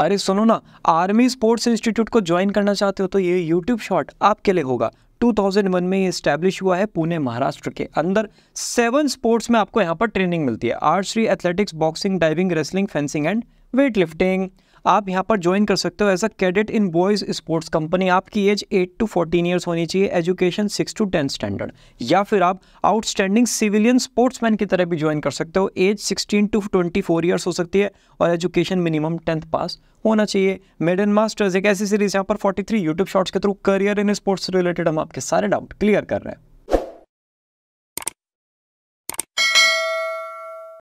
अरे सुनो ना आर्मी स्पोर्ट्स इंस्टीट्यूट को ज्वाइन करना चाहते हो तो ये यूट्यूब शॉर्ट आपके लिए होगा 2001 में ये स्टैब्लिश हुआ है पुणे महाराष्ट्र के अंदर सेवन स्पोर्ट्स में आपको यहाँ पर ट्रेनिंग मिलती है archery athletics boxing diving wrestling fencing and weight lifting आप यहाँ पर ज्वाइन कर सकते हो as a cadet in boys sports company आपकी एज 8 टू 14 ईयर्स होनी चाहिए एजुकेशन 6 टू 10 स्टैंडर्ड या फिर आप आउटस्टैंडिंग सिविलियन स्पोर्ट्समैन की तरह भी ज्वाइन कर सकते हो एज 16 टू 24 ईयर्स हो सकती है और एजुकेशन मिनिमम टेंथ पास होना चाहिए मेड एंड मास्टर्स एक ऐसी सीरीज यहाँ पर 43 यूट्यूब शॉर्ट्स के through career in sports related हम आपके सारे डाउट क्लियर कर रहे हैं